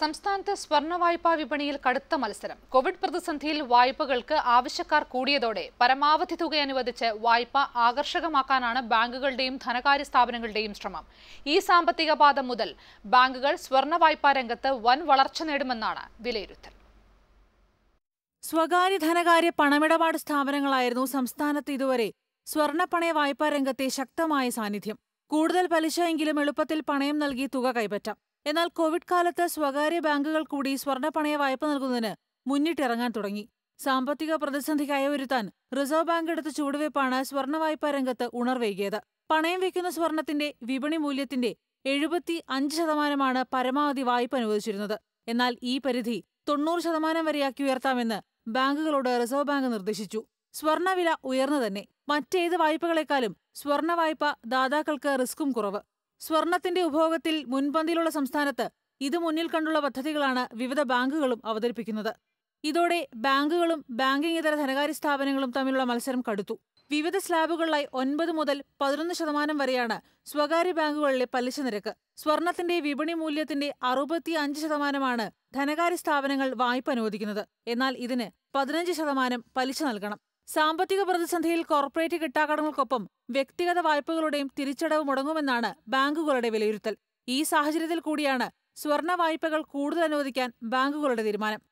സംസ്ഥാനത്ത് സ്വർണ്ണ വായ്പാ വിപണിയിൽ കടുത്ത മത്സരം കോവിഡ് പ്രതിസന്ധിയിൽ വായ്പകൾക്ക് ആവശ്യക്കാർ കൂടിയതോടെ പരമാവധി തുക അനുവദിച്ച് വായ്പ ആകർഷകമാക്കാനാണ് ബാങ്കുകളുടെയും ധനകാര്യ സ്ഥാപനങ്ങളുടെയും ശ്രമം ഈ സാമ്പത്തിക പാദം മുതൽ ബാങ്കുകൾ സ്വർണ്ണ വായ്പാ രംഗത്ത് വൻ വളർച്ച നേടുമെന്നാണ് വിലയിരുത്തൽ സ്വകാര്യ ധനകാര്യ പണമിടപാട് സ്ഥാപനങ്ങളായിരുന്നു സംസ്ഥാനത്ത് ഇതുവരെ സ്വർണ്ണപ്പണയ വായ്പാ രംഗത്തെ ശക്തമായ സാന്നിധ്യം കൂടുതൽ പലിശയെങ്കിലും എളുപ്പത്തിൽ പണയം നൽകി തുക കൈപ്പറ്റാം എന്നാൽ കോവിഡ് കാലത്ത് സ്വകാര്യ ബാങ്കുകൾ കൂടി സ്വർണ്ണ വായ്പ നൽകുന്നതിന് മുന്നിട്ടിറങ്ങാൻ തുടങ്ങി സാമ്പത്തിക പ്രതിസന്ധി കയവരുത്താൻ റിസർവ് ബാങ്ക് എടുത്ത ചുവടുവയ്പ്പാണ് സ്വർണ്ണ വായ്പാ രംഗത്ത് ഉണർവേകിയത് പണയം വയ്ക്കുന്ന സ്വർണത്തിന്റെ വിപണി മൂല്യത്തിന്റെ എഴുപത്തി അഞ്ച് ശതമാനമാണ് പരമാവധി വായ്പ അനുവദിച്ചിരുന്നത് എന്നാൽ ഈ പരിധി തൊണ്ണൂറ് ശതമാനം വരെയാക്കി ഉയർത്താമെന്ന് ബാങ്കുകളോട് റിസർവ് ബാങ്ക് നിർദ്ദേശിച്ചു സ്വർണവില ഉയർന്നു തന്നെ മറ്റേത് വായ്പകളെക്കാളും സ്വർണ്ണ വായ്പ ദാതാക്കൾക്ക് റിസ്ക്കും കുറവ് സ്വർണത്തിന്റെ ഉപഭോഗത്തിൽ മുൻപന്തിയിലുള്ള സംസ്ഥാനത്ത് ഇതു മുന്നിൽ കണ്ടുള്ള പദ്ധതികളാണ് വിവിധ ബാങ്കുകളും അവതരിപ്പിക്കുന്നത് ഇതോടെ ബാങ്കുകളും ബാങ്കിംഗ് ഇതര ധനകാര്യ സ്ഥാപനങ്ങളും തമ്മിലുള്ള മത്സരം കടുത്തു വിവിധ സ്ലാബുകളിലായി ഒൻപത് മുതൽ പതിനൊന്ന് ശതമാനം വരെയാണ് സ്വകാര്യ ബാങ്കുകളിലെ പലിശ നിരക്ക് സ്വർണത്തിന്റെ വിപണി മൂല്യത്തിന്റെ അറുപത്തി അഞ്ച് ശതമാനമാണ് ധനകാര്യ സ്ഥാപനങ്ങൾ വായ്പ അനുവദിക്കുന്നത് എന്നാൽ ഇതിന് പതിനഞ്ച് ശതമാനം പലിശ നൽകണം സാമ്പത്തിക പ്രതിസന്ധിയിൽ കോർപ്പറേറ്റ് കിട്ടാക്കടങ്ങൾക്കൊപ്പം വ്യക്തിഗത വായ്പകളുടെയും തിരിച്ചടവ് മുടങ്ങുമെന്നാണ് ബാങ്കുകളുടെ വിലയിരുത്തൽ ഈ സാഹചര്യത്തിൽ കൂടിയാണ് സ്വർണ വായ്പകൾ കൂടുതൽ അനുവദിക്കാൻ ബാങ്കുകളുടെ തീരുമാനം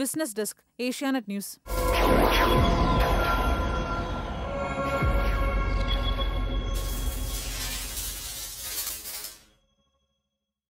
ബിസിനസ് ഡെസ്ക് ഏഷ്യാനെറ്റ് ന്യൂസ്